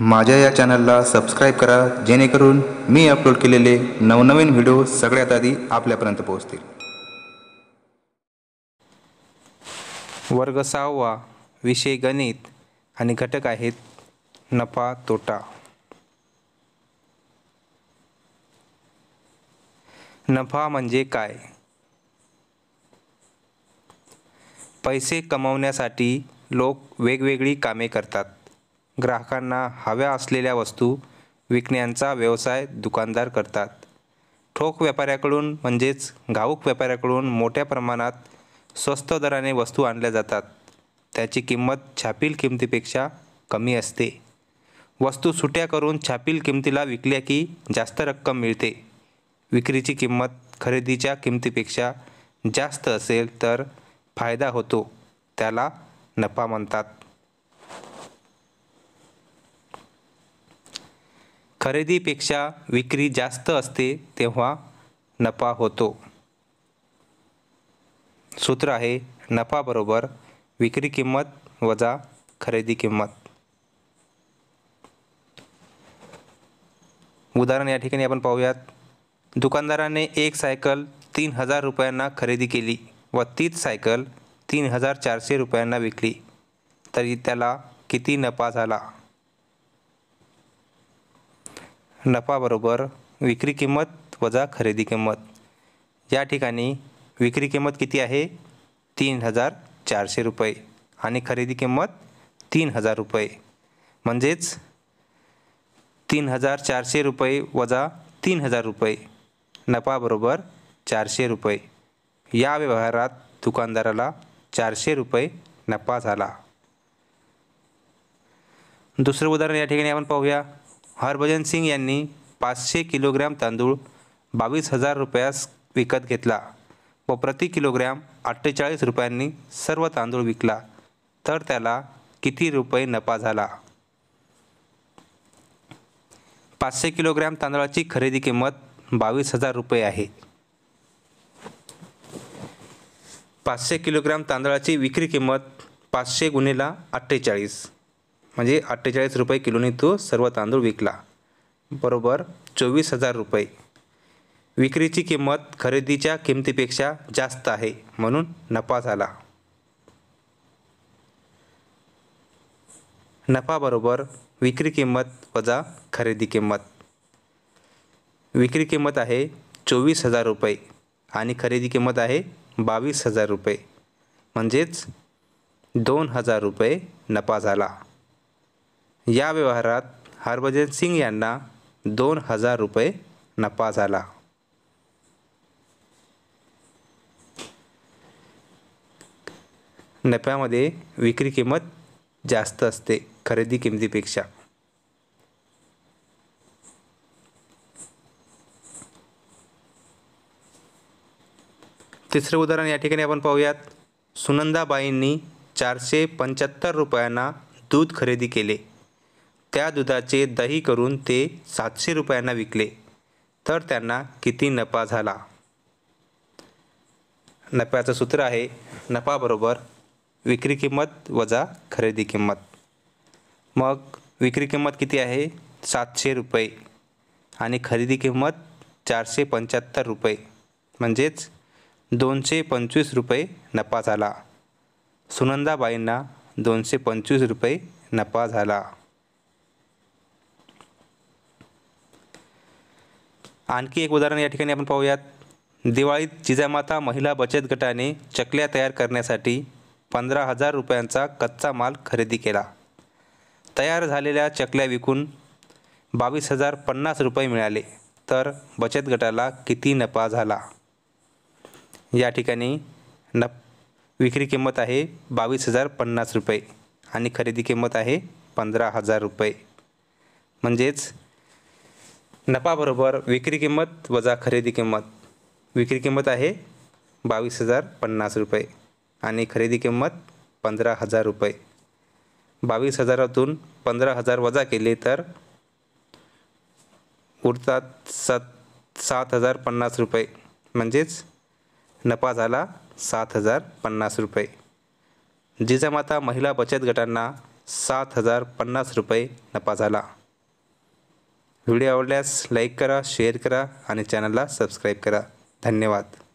माझ्या या चॅनलला सबस्क्राईब करा जेणेकरून मी अपलोड केलेले नवनवीन व्हिडिओ सगळ्यात आधी आपल्यापर्यंत पोहोचतील वर्ग सहावा विषय गणित आणि घटक आहेत नफा तोटा नफा म्हणजे काय पैसे कमावण्यासाठी लोक वेगवेगळी कामे करतात ग्राहकांना हव्या असलेल्या वस्तू विकण्याचा व्यवसाय दुकानदार करतात ठोक व्यापाऱ्याकडून म्हणजेच घाऊक व्यापाऱ्याकडून मोठ्या प्रमाणात स्वस्त दराने वस्तू आणल्या जातात त्याची किंमत छापील किमतीपेक्षा कमी असते वस्तू सुट्या करून छापील किमतीला विकल्या की जास्त रक्कम मिळते विक्रीची किंमत खरेदीच्या किमतीपेक्षा जास्त असेल तर फायदा होतो त्याला नफा म्हणतात खरेदीपेक्षा विक्री जास्त असते तेव्हा नफा होतो सूत्र आहे नफा बरोबर विक्री किंमत वजा खरेदी किंमत उदाहरण या ठिकाणी आपण पाहूयात दुकानदाराने एक सायकल तीन हजार रुपयांना खरेदी केली व तीच सायकल तीन हजार चारशे रुपयांना विकली तरी त्याला किती नफा झाला नफाबरोबर विक्री किंमत वजा खरेदी किंमत या ठिकाणी विक्री किंमत किती आहे तीन हजार चारशे रुपये आणि खरेदी किंमत तीन हजार रुपये म्हणजेच तीन हजार चारशे रुपये वजा तीन हजार रुपये नफाबरोबर चारशे रुपये या व्यवहारात दुकानदाराला चारशे रुपये नफा झाला दुसरं उदाहरण या ठिकाणी आपण पाहूया हरभजन सिंग यांनी पाचशे किलोग्रॅम तांदूळ बावीस हजार रुपयास विकत घेतला व प्रति किलोग्रॅम अठ्ठेचाळीस रुपयांनी सर्व तांदूळ विकला तर त्याला किती रुपये नफा झाला पाचशे किलोग्रॅम तांदळाची खरेदी किंमत बावीस हजार रुपये आहे पाचशे किलोग्रॅम तांदळाची विक्री किंमत पाचशे गुन्हेला अठ्ठेचाळीस म्हणजे अठ्ठेचाळीस रुपये किलोने तो सर्व तांदूळ विकला बरोबर चोवीस हजार रुपये विक्रीची किंमत खरेदीच्या किमतीपेक्षा जास्त आहे म्हणून नफा झाला नफाबरोबर विक्री किंमत वजा खरेदी किंमत विक्री किंमत आहे चोवीस हजार रुपये आणि खरेदी किंमत आहे बावीस हजार रुपये म्हणजेच दोन हजार रुपये नफा झाला या व्यवहारात हरभजन सिंग यांना दोन हजार रुपये नफा झाला नफ्यामध्ये विक्री किंमत जास्त असते खरेदी किमतीपेक्षा तिसरं उदाहरण या ठिकाणी आपण पाहूयात सुनंदाबाईंनी चारशे पंच्याहत्तर रुपयांना दूध खरेदी केले त्या दुधाचे दही करून ते सातशे रुपयांना विकले तर त्यांना किती नफा झाला नफ्याचं सूत्र आहे नफाबरोबर विक्री किंमत वजा खरेदी किंमत मग विक्री किंमत किती आहे सातशे रुपये आणि खरेदी किंमत चारशे पंच्याहत्तर रुपये म्हणजेच दोनशे पंचवीस रुपये नफा झाला सुनंदाबाईंना दोनशे पंचवीस रुपये नफा झाला आणखी एक उदाहरण या ठिकाणी आपण पाहूयात दिवाळीत जिजामाता महिला बचत गटाने चकल्या तयार करण्यासाठी पंधरा हजार रुपयांचा कच्चा माल खरेदी केला तयार झालेल्या चकल्या विकून बावीस हजार पन्नास रुपये मिळाले तर बचत गटाला किती नफा झाला या ठिकाणी न विक्री किंमत आहे बावीस हजार पन्नास रुपये आणि खरेदी किंमत आहे पंधरा हजार रुपये म्हणजेच नफाबरोबर विक्री किंमत वजा खरेदी किंमत विक्री किंमत आहे बावीस हजार पन्नास रुपये आणि खरेदी किंमत पंधरा हजार रुपये बावीस हजारातून पंधरा हजार वजा केले तर उरतात सात सात हजार पन्नास रुपये म्हणजेच नफा झाला सात हजार पन्नास रुपये जिजामाता महिला बचत गटांना सात हजार पन्नास रुपये नफा झाला व्हिडिओ आवडल्यास लाईक करा शेअर करा आणि चॅनलला सबस्क्राईब करा धन्यवाद